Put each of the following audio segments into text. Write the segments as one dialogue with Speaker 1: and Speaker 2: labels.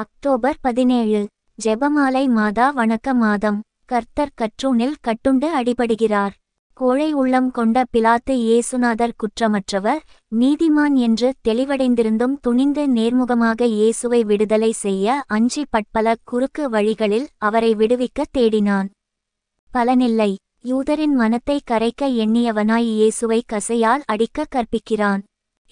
Speaker 1: October பதினேழு ஜெபமாலை மாதா வணக்க மாதம் கர்த்தர் கற்றூனில் கட்டுண்டு அடிபடுகிறார் கோழை உள்ளம் கொண்ட பிலாத்து இயேசுநாதர் குற்றமற்றவர் நீதிமான் என்று தெளிவடைந்திருந்தும் துணிந்து நேர்முகமாக இயேசுவை விடுதலை செய்ய அஞ்சி பட்பல குறுக்கு வழிகளில் அவரை விடுவிக்க தேடினான் பலனில்லை யூதரின் மனத்தை கரைக்க எண்ணியவனாய் இயேசுவை கசையால் அடிக்க கற்பிக்கிறான்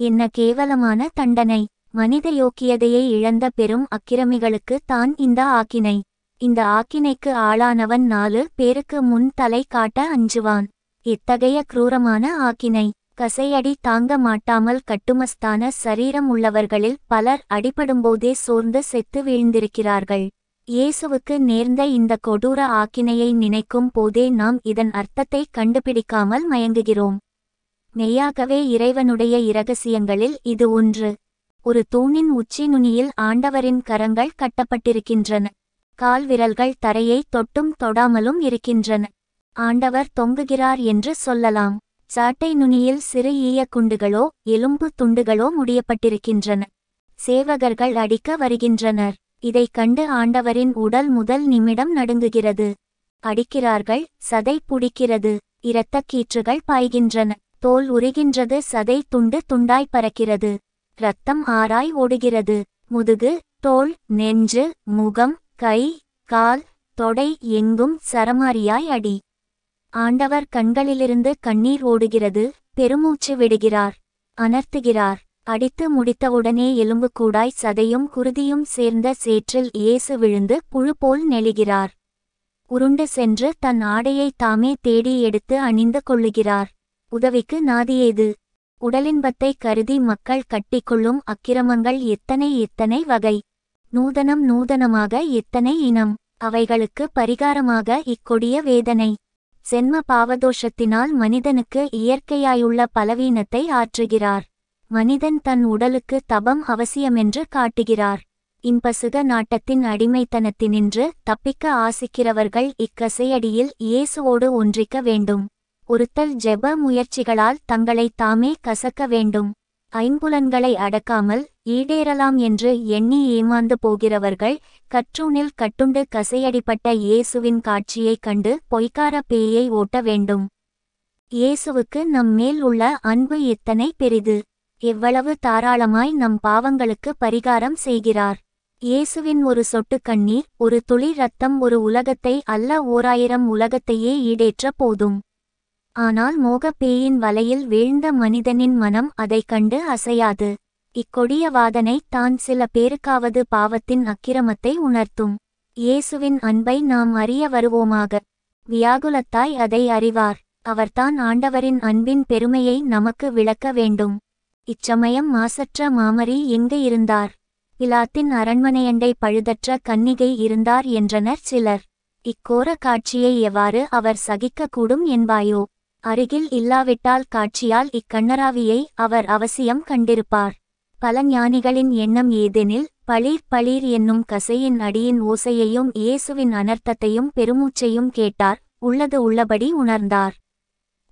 Speaker 1: என்ன கேவலமான தண்டனை மனித யோக்கியதையை இழந்த பெரும் அக்கிரமிகளுக்கு தான் இந்த ஆக்கினை இந்த ஆக்கினைக்கு ஆளானவன் நாலு பேருக்கு முன் தலை காட்ட அஞ்சுவான் இத்தகைய குரூரமான ஆக்கினை கசையடி தாங்க மாட்டாமல் கட்டுமஸ்தான சரீரம் உள்ளவர்களில் பலர் அடிபடும்போதே சோர்ந்து செத்து வீழ்ந்திருக்கிறார்கள் இயேசுவுக்கு நேர்ந்த இந்த கொடூர ஆக்கினையை நினைக்கும் போதே நாம் இதன் அர்த்தத்தை கண்டுபிடிக்காமல் மயங்குகிறோம் மெய்யாகவே இறைவனுடைய இரகசியங்களில் இது ஒன்று ஒரு தூணின் உச்சி நுனியில் ஆண்டவரின் கரங்கள் கட்டப்பட்டிருக்கின்றன கால் விரல்கள் தரையை தொட்டும் தொடாமலும் இருக்கின்றன ஆண்டவர் தொங்குகிறார் என்று சொல்லலாம் சாட்டை நுனியில் சிறு ஈய குண்டுகளோ எலும்பு துண்டுகளோ முடியப்பட்டிருக்கின்றன சேவகர்கள் அடிக்க வருகின்றனர் இதை கண்டு ஆண்டவரின் உடல் முதல் நிமிடம் நடுங்குகிறது அடிக்கிறார்கள் சதை புடிக்கிறது இரத்தக் கீற்றுகள் பாய்கின்றன தோல் உருகின்றது சதை துண்டு துண்டாய் பறக்கிறது இரத்தம் ஆறாய் ஓடுகிறது முதுகு தோல் நெஞ்சு முகம் கை கால் தொடை எங்கும் சரமாரியாய் அடி ஆண்டவர் கண்களிலிருந்து கண்ணீர் ஓடுகிறது பெருமூச்சு விடுகிறார் அனர்த்துகிறார் அடித்து முடித்தவுடனே எலும்புக்கூடாய் சதையும் குருதியும் சேர்ந்த சேற்றில் இயேசு விழுந்து புழுபோல் நெளிகிறார் உருண்டு சென்று தன் ஆடையை தாமே தேடி எடுத்து அணிந்து கொள்ளுகிறார் உதவிக்கு நாதியேது உடலின்பத்தை கருதி மக்கள் கட்டிக்கொள்ளும் அக்கிரமங்கள் எத்தனை எத்தனை வகை நூதனம் நூதனமாக எத்தனை இனம் அவைகளுக்கு பரிகாரமாக இக்கொடிய வேதனை சென்ம பாவதோஷத்தினால் மனிதனுக்கு இயற்கையாயுள்ள பலவீனத்தை ஆற்றுகிறார் மனிதன் தன் உடலுக்கு தபம் அவசியமென்று காட்டுகிறார் இன்பசுக நாட்டத்தின் அடிமைத்தனத்தினின்று தப்பிக்க ஆசிக்கிறவர்கள் இக்கசையடியில் இயேசுவோடு ஒன்றிக்க வேண்டும் ஒருத்தல் ஜெப முயற்சிகளால் தங்களை தாமே கசக்க வேண்டும் ஐம்புலன்களை அடக்காமல் ஈடேறலாம் என்று எண்ணி ஏமாந்து போகிறவர்கள் கற்றூனில் கட்டுண்டு கசையடிப்பட்ட இயேசுவின் காட்சியைக் கண்டு பொய்க்கார பேயை ஓட்ட வேண்டும் இயேசுவுக்கு நம் மேல் உள்ள அன்பு எத்தனை பெரிது எவ்வளவு தாராளமாய் நம் பாவங்களுக்கு பரிகாரம் செய்கிறார் இயேசுவின் ஒரு சொட்டு கண்ணீர் ஒரு துளி ரத்தம் ஒரு உலகத்தை அல்ல ஓராயிரம் உலகத்தையே ஈடேற்ற போதும் ஆனால் மோகப்பேயின் வலையில் வீழ்ந்த மனிதனின் மனம் அதைக் கண்டு அசையாது இக்கொடிய வாதனை தான் சில பேருக்காவது பாவத்தின் அக்கிரமத்தை உணர்த்தும் இயேசுவின் அன்பை நாம் அறிய வருவோமாக வியாகுலத்தாய் அதை அறிவார் அவர்தான் ஆண்டவரின் அன்பின் பெருமையை நமக்கு விளக்க வேண்டும் இச்சமயம் மாசற்ற மாமரி எங்கு இருந்தார் பிலாத்தின் அரண்மனையண்டை பழுதற்ற கன்னிகை இருந்தார் என்றனர் சிலர் இக்கோர காட்சியை எவ்வாறு அவர் சகிக்கக்கூடும் என்பாயோ அருகில் இல்லாவிட்டால் காட்சியால் இக்கண்ணராவியை அவர் அவசியம் கண்டிருப்பார் பல ஞானிகளின் எண்ணம் ஏதெனில் பளீர் பளீர் என்னும் கசையின் அடியின் ஓசையையும் இயேசுவின் அனர்த்தத்தையும் பெருமூச்சையும் கேட்டார் உள்ளது உள்ளபடி உணர்ந்தார்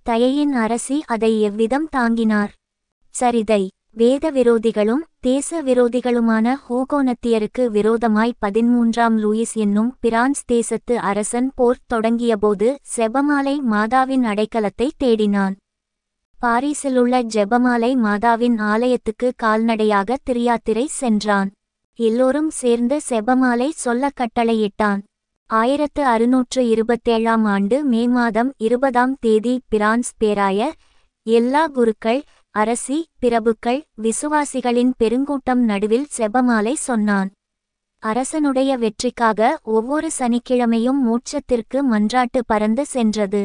Speaker 1: தயையின் அரசி அதை எவ்விதம் தாங்கினார் சரிதை வேத விரோதிகளும் தேச விரோதிகளுமான ஹோகோனத்தியருக்கு விரோதமாய் பதிமூன்றாம் லூயிஸ் என்னும் பிரான்ஸ் தேசத்து அரசன் போர் தொடங்கியபோது செபமாலை மாதாவின் அடைக்கலத்தை தேடினான் பாரிஸிலுள்ள ஜெபமாலை மாதாவின் ஆலயத்துக்கு கால்நடையாக திரியாத்திரை சென்றான் எல்லோரும் சேர்ந்து செபமாலை சொல்ல கட்டளையிட்டான் ஆயிரத்து அறுநூற்று இருபத்தேழாம் ஆண்டு மே மாதம் இருபதாம் தேதி பிரான்ஸ் பேராய எல்லா குருக்கள் அரசி பிரபுக்கள் விசுவாசிகளின் பெருங்கூட்டம் நடுவில் செபமாலை சொன்னான் அரசனுடைய வெற்றிக்காக ஒவ்வொரு சனிக்கிழமையும் மூச்சத்திற்கு மன்றாட்டு பறந்து சென்றது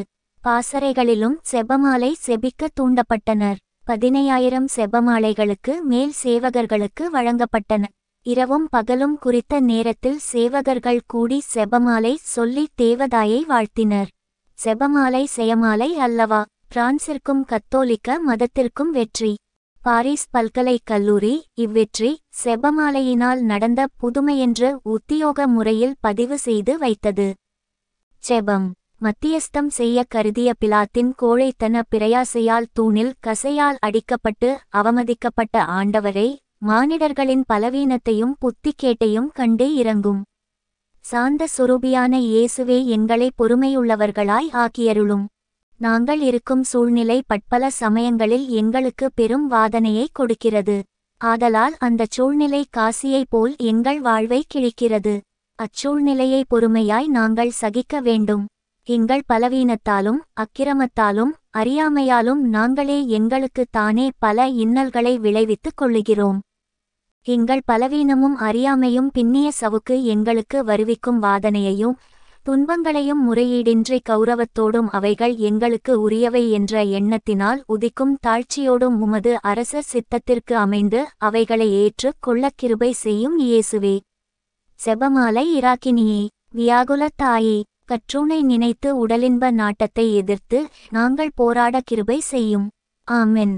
Speaker 1: பாசறைகளிலும் செபமாலை செபிக்க தூண்டப்பட்டனர் பதினையாயிரம் செபமாலைகளுக்கு மேல் சேவகர்களுக்கு வழங்கப்பட்டன இரவும் பகலும் குறித்த நேரத்தில் சேவகர்கள் கூடி செபமாலை சொல்லி தேவதாயை வாழ்த்தினர் செபமாலை செயமாலை அல்லவா பிரான்சிற்கும் கத்தோலிக்க மதத்திற்கும் வெற்றி பாரிஸ் பல்கலைக்கல்லூரி இவ்வெற்றி செபமாலையினால் நடந்த புதுமையென்று உத்தியோக முறையில் பதிவு செய்து வைத்தது செபம் மத்தியஸ்தம் செய்ய கருதிய பிலாத்தின் கோழைத்தன பிரயாசையால் தூணில் கசையால் அடிக்கப்பட்டு அவமதிக்கப்பட்ட ஆண்டவரை மானிடர்களின் பலவீனத்தையும் புத்திக்கேட்டையும் கண்டு இறங்கும் சாந்த சுரூபியான இயேசுவே எங்களை பொறுமையுள்ளவர்களாய் ஆக்கியருளும் நாங்கள் இருக்கும் சூழ்நிலை பட்பல சமயங்களில் எங்களுக்கு பெரும் வாதனையை கொடுக்கிறது ஆதலால் அந்தச் சூழ்நிலை காசியைப் போல் எங்கள் வாழ்வை கிழிக்கிறது அச்சூழ்நிலையை பொறுமையாய் நாங்கள் சகிக்க வேண்டும் எங்கள் பலவீனத்தாலும் அக்கிரமத்தாலும் அறியாமையாலும் நாங்களே எங்களுக்கு தானே பல இன்னல்களை விளைவித்துக் கொள்ளுகிறோம் எங்கள் பலவீனமும் அறியாமையும் பின்னிய சவுக்கு எங்களுக்கு வருவிக்கும் வாதனையையும் துன்பங்களையும் முறையீடின்றி கௌரவத்தோடும் அவைகள் எங்களுக்கு உரியவை என்ற எண்ணத்தினால் உதிக்கும் தாழ்ச்சியோடும் உமது அரச சித்தத்திற்கு அமைந்து அவைகளை ஏற்று கொள்ளக்கிருபை செய்யும் இயேசுவே செபமாலை இராக்கினியே வியாகுல கற்றூனை நினைத்து உடலின்ப நாட்டத்தை எதிர்த்து நாங்கள் போராட கிருபை செய்யும் ஆமென்